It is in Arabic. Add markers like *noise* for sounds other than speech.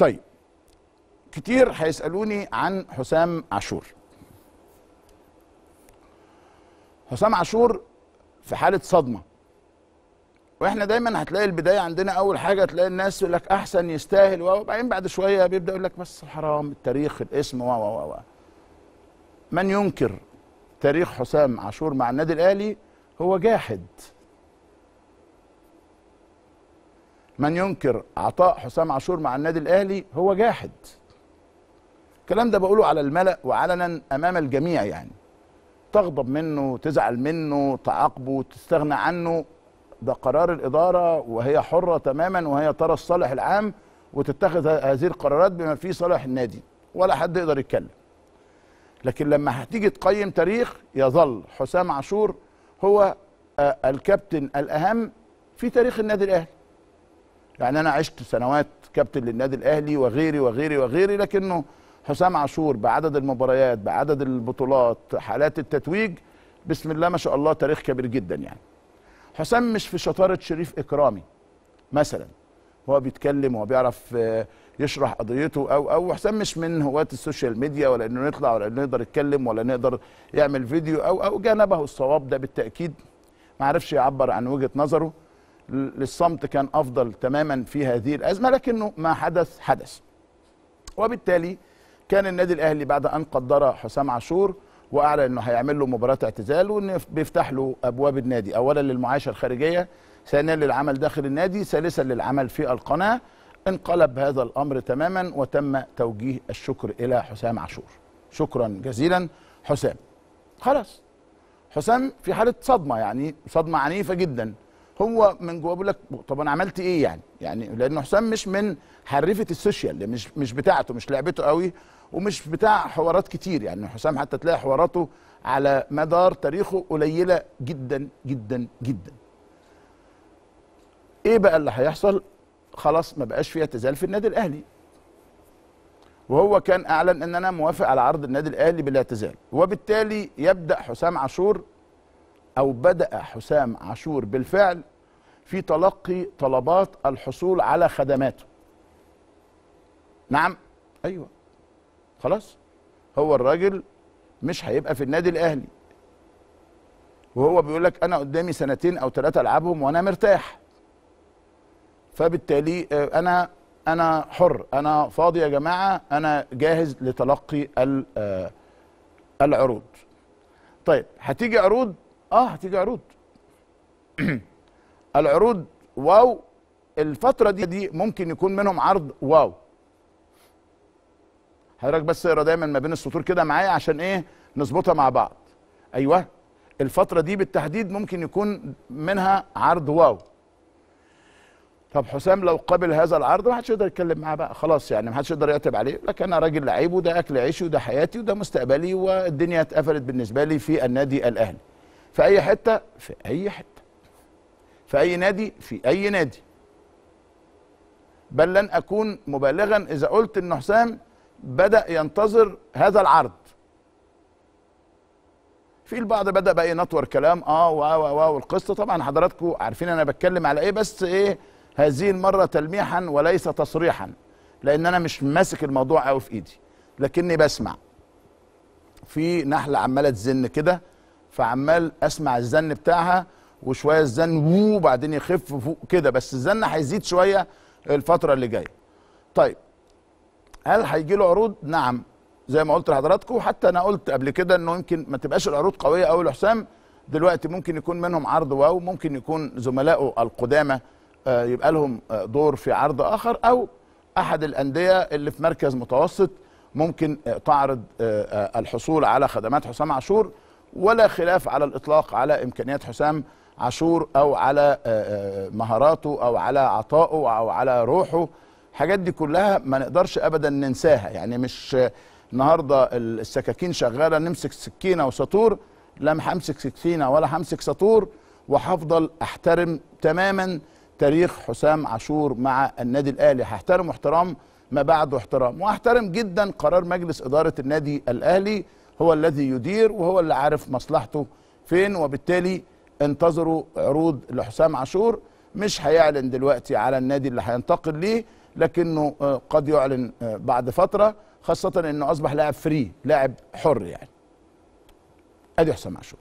طيب كتير هيسالوني عن حسام عاشور حسام عاشور في حاله صدمه واحنا دايما هتلاقي البدايه عندنا اول حاجه تلاقي الناس يقول لك احسن يستاهل وبعدين بعد شويه بيبدا يقول لك بس حرام التاريخ الاسم و و و من ينكر تاريخ حسام عاشور مع النادي الاهلي هو جاحد من ينكر عطاء حسام عاشور مع النادي الاهلي هو جاحد الكلام ده بقوله على الملأ وعلنا امام الجميع يعني تغضب منه تزعل منه تعاقبه تستغنى عنه ده قرار الاداره وهي حره تماما وهي ترى الصالح العام وتتخذ هذه القرارات بما فيه صالح النادي ولا حد يقدر يتكلم لكن لما هتيجي تقيم تاريخ يظل حسام عاشور هو آه، الكابتن الاهم في تاريخ النادي الاهلي يعني انا عشت سنوات كابتن للنادي الاهلي وغيري وغيري وغيري لكنه حسام عاشور بعدد المباريات بعدد البطولات حالات التتويج بسم الله ما شاء الله تاريخ كبير جدا يعني حسام مش في شطاره شريف اكرامي مثلا هو بيتكلم وهو بيعرف آه، يشرح قضيته او او حسام مش من هواة السوشيال ميديا ولا انه يطلع ولا انه يقدر يتكلم ولا نقدر يعمل فيديو او او جانبه الصواب ده بالتاكيد ما عرفش يعبر عن وجهه نظره للصمت كان افضل تماما في هذه الازمه لكنه ما حدث حدث. وبالتالي كان النادي الاهلي بعد ان قدر حسام عاشور واعلن انه هيعمل له مباراه اعتزال وان بيفتح له ابواب النادي اولا للمعايشه الخارجيه ثانيا للعمل داخل النادي ثالثا للعمل في القناه انقلب هذا الامر تماما وتم توجيه الشكر الى حسام عاشور شكرا جزيلا حسام خلاص حسام في حاله صدمه يعني صدمه عنيفه جدا هو من جوه بيقول لك طب انا عملت ايه يعني يعني لانه حسام مش من حرفه السوشيال اللي مش مش بتاعته مش لعبته قوي ومش بتاع حوارات كتير يعني حسام حتى تلاقي حواراته على مدار تاريخه قليله جدا جدا جدا ايه بقى اللي هيحصل خلاص ما بقاش في اعتزال في النادي الاهلي وهو كان اعلن ان انا موافق على عرض النادي الاهلي بالاعتزال وبالتالي يبدا حسام عاشور او بدا حسام عاشور بالفعل في تلقي طلبات الحصول على خدماته نعم ايوه خلاص هو الراجل مش هيبقى في النادي الاهلي وهو بيقول لك انا قدامي سنتين او ثلاثه العبهم وانا مرتاح فبالتالي آه، انا انا حر انا فاضي يا جماعه انا جاهز لتلقي آه، العروض طيب هتيجي عروض اه هتيجي عروض *clears throat* العروض واو الفترة دي, دي ممكن يكون منهم عرض واو حضرتك بس اقرا دايما ما بين السطور كده معايا عشان ايه نظبطها مع بعض ايوه الفترة دي بالتحديد ممكن يكون منها عرض واو طب حسام لو قبل هذا العرض ما حدش يقدر يتكلم معاه بقى خلاص يعني ما حدش يقدر يعتب عليه لكن انا راجل لعيب وده اكل عيشي وده حياتي وده مستقبلي والدنيا اتقفلت بالنسبه لي في النادي الاهلي في اي حته في اي حته في أي نادي في أي نادي بل لن أكون مبالغا إذا قلت إن حسام بدأ ينتظر هذا العرض في البعض بدا بقى ينطور كلام اه و و و والقصه طبعا حضراتكم عارفين انا بتكلم على ايه بس ايه هذه المره تلميحا وليس تصريحا لان انا مش ماسك الموضوع قوي في ايدي لكني بسمع في نحله عماله تزن كده فعمال اسمع الزن بتاعها وشويه الزن وو وبعدين يخف فوق كده بس الزن هيزيد شويه الفتره اللي جايه طيب هل هيجي له عروض نعم زي ما قلت لحضراتكم حتى انا قلت قبل كده انه يمكن ما تبقاش العروض قويه قوي لحسام دلوقتي ممكن يكون منهم عرض واو ممكن يكون زملائه القدامى آه، يبقى لهم آه، دور في عرض اخر او احد الانديه اللي في مركز متوسط ممكن آه، تعرض الحصول على خدمات حسام عاشور ولا خلاف على الاطلاق على امكانيات حسام عاشور او على آه، آه، مهاراته او على عطائه او على روحه الحاجات دي كلها ما نقدرش ابدا ننساها يعني مش النهارده السكاكين شغاله نمسك سكينه وسطور لا همسك سكينه ولا همسك سطور وهفضل احترم تماما تاريخ حسام عاشور مع النادي الاهلي هحترم احترام ما بعده احترام واحترم جدا قرار مجلس اداره النادي الاهلي هو الذي يدير وهو اللي عارف مصلحته فين وبالتالي انتظروا عروض لحسام عاشور مش هيعلن دلوقتي على النادي اللي هينتقل ليه لكنه آه، قد يعلن آه، بعد فتره خاصه انه اصبح لاعب فري لاعب حر يعني ادي حسام عاشور